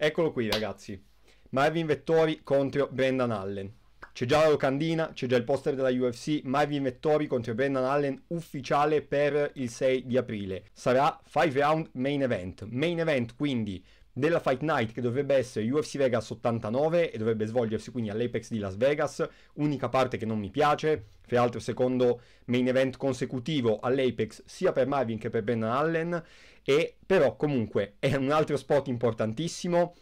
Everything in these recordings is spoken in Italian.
Eccolo qui ragazzi, Marvin Vettori contro Brendan Allen. C'è già la locandina, c'è già il poster della UFC, Marvin Vettori contro Brendan Allen ufficiale per il 6 di aprile. Sarà 5 round main event. Main event quindi della Fight Night che dovrebbe essere UFC Vegas 89 e dovrebbe svolgersi quindi all'Apex di Las Vegas, unica parte che non mi piace, fra l'altro secondo main event consecutivo all'Apex sia per Marvin che per Ben Allen, e però comunque è un altro spot importantissimo,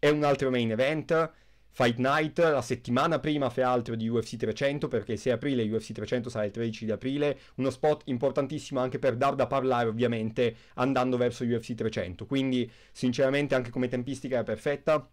è un altro main event Fight Night la settimana prima fra altro di UFC 300 perché il 6 aprile UFC 300 sarà il 13 di aprile uno spot importantissimo anche per dar da parlare ovviamente andando verso UFC 300 quindi sinceramente anche come tempistica era perfetta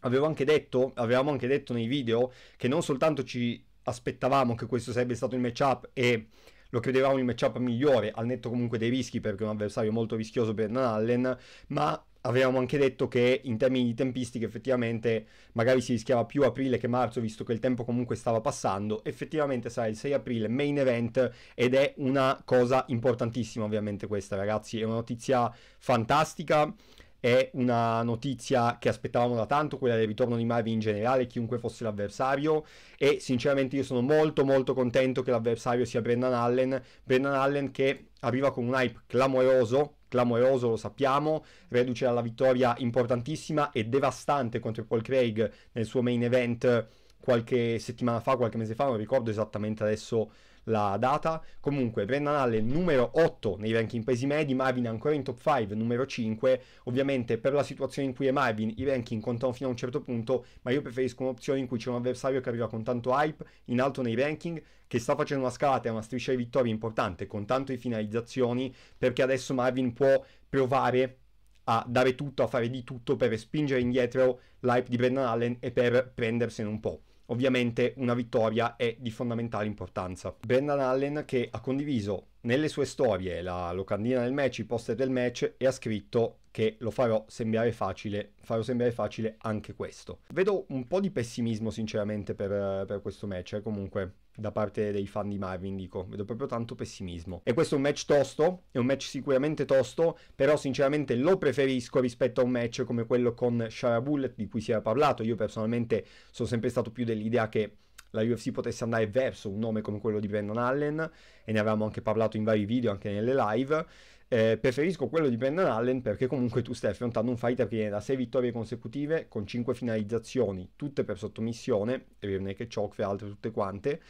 avevo anche detto avevamo anche detto nei video che non soltanto ci aspettavamo che questo sarebbe stato il matchup e lo credevamo il matchup migliore al netto comunque dei rischi perché è un avversario molto rischioso per Nan Allen ma avevamo anche detto che in termini di tempistiche effettivamente magari si rischiava più aprile che marzo visto che il tempo comunque stava passando effettivamente sarà il 6 aprile main event ed è una cosa importantissima ovviamente questa ragazzi è una notizia fantastica è una notizia che aspettavamo da tanto, quella del ritorno di Marvin in generale, chiunque fosse l'avversario e sinceramente io sono molto molto contento che l'avversario sia Brendan Allen, Brendan Allen che arriva con un hype clamoroso clamoroso, lo sappiamo, reduce dalla vittoria importantissima e devastante contro Paul Craig nel suo main event qualche settimana fa, qualche mese fa, non ricordo esattamente adesso la data. Comunque, Brendan Allen numero 8 nei ranking paesi medi, Marvin ancora in top 5, numero 5. Ovviamente per la situazione in cui è Marvin i ranking contano fino a un certo punto, ma io preferisco un'opzione in cui c'è un avversario che arriva con tanto hype, in alto nei ranking, che sta facendo una scalata e una striscia di vittorie importante, con tanto di finalizzazioni, perché adesso Marvin può provare a dare tutto, a fare di tutto per spingere indietro l'hype di Brendan Allen e per prendersene un po' ovviamente una vittoria è di fondamentale importanza. Brendan Allen che ha condiviso nelle sue storie la locandina del match, i poster del match e ha scritto che lo farò sembrare facile, farò sembrare facile anche questo. Vedo un po' di pessimismo sinceramente per, per questo match, eh, comunque da parte dei fan di Marvin, dico, vedo proprio tanto pessimismo. E questo è un match tosto, è un match sicuramente tosto, però sinceramente lo preferisco rispetto a un match come quello con Shara Bullet di cui si era parlato. Io personalmente sono sempre stato più dell'idea che la UFC potesse andare verso un nome come quello di Brandon Allen e ne avevamo anche parlato in vari video, anche nelle live eh, preferisco quello di Brandon Allen perché comunque tu stai affrontando un fighter che viene da 6 vittorie consecutive con 5 finalizzazioni, tutte per sottomissione, Rear e Choke fra l'altro tutte quante,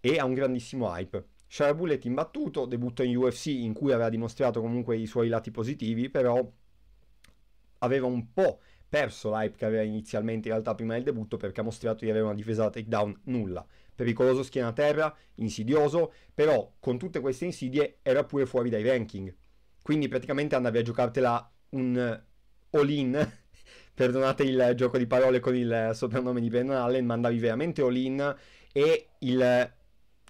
e ha un grandissimo hype. Sharbulet imbattuto, debutto in UFC in cui aveva dimostrato comunque i suoi lati positivi, però aveva un po' perso l'hype che aveva inizialmente in realtà prima del debutto perché ha mostrato di avere una difesa da takedown nulla. Pericoloso schiena a terra, insidioso, però con tutte queste insidie era pure fuori dai ranking. Quindi praticamente andavi a giocartela un all-in, perdonate il gioco di parole con il soprannome di Brandon Allen, ma andavi veramente all-in e il...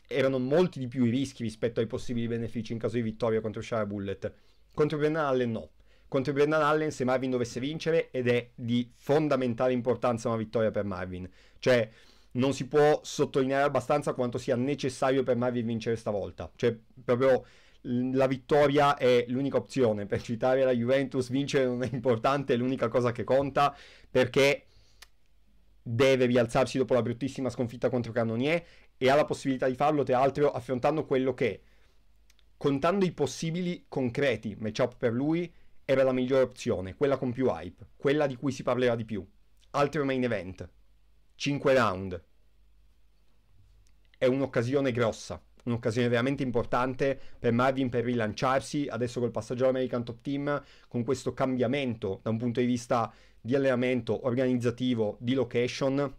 erano molti di più i rischi rispetto ai possibili benefici in caso di vittoria contro Shara Bullet. Contro Brandon Allen no. Contro Brandon Allen se Marvin dovesse vincere ed è di fondamentale importanza una vittoria per Marvin. Cioè non si può sottolineare abbastanza quanto sia necessario per Marvin vincere stavolta. Cioè proprio la vittoria è l'unica opzione per citare la Juventus, vincere non è importante, è l'unica cosa che conta perché deve rialzarsi dopo la bruttissima sconfitta contro Cannonier e ha la possibilità di farlo, tra l'altro affrontando quello che, contando i possibili concreti matchup per lui, era la migliore opzione, quella con più hype, quella di cui si parlerà di più. Altro main event, 5 round. È un'occasione grossa un'occasione veramente importante per Marvin per rilanciarsi adesso col passaggio all'American Top Team con questo cambiamento da un punto di vista di allenamento organizzativo di location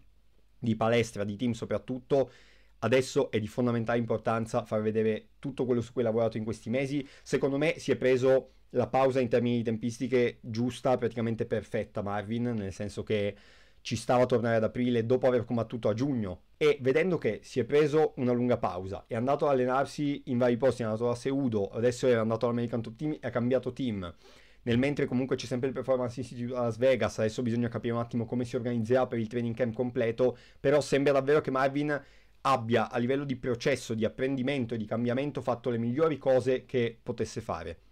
di palestra di team soprattutto adesso è di fondamentale importanza far vedere tutto quello su cui ha lavorato in questi mesi secondo me si è preso la pausa in termini di tempistiche giusta praticamente perfetta Marvin nel senso che ci stava a tornare ad aprile dopo aver combattuto a giugno e vedendo che si è preso una lunga pausa, è andato ad allenarsi in vari posti, è andato a Seudo, adesso è andato all'American Top Team e ha cambiato team. Nel mentre comunque c'è sempre il Performance Institute a Las Vegas, adesso bisogna capire un attimo come si organizzerà per il training camp completo, però sembra davvero che Marvin abbia a livello di processo, di apprendimento e di cambiamento fatto le migliori cose che potesse fare.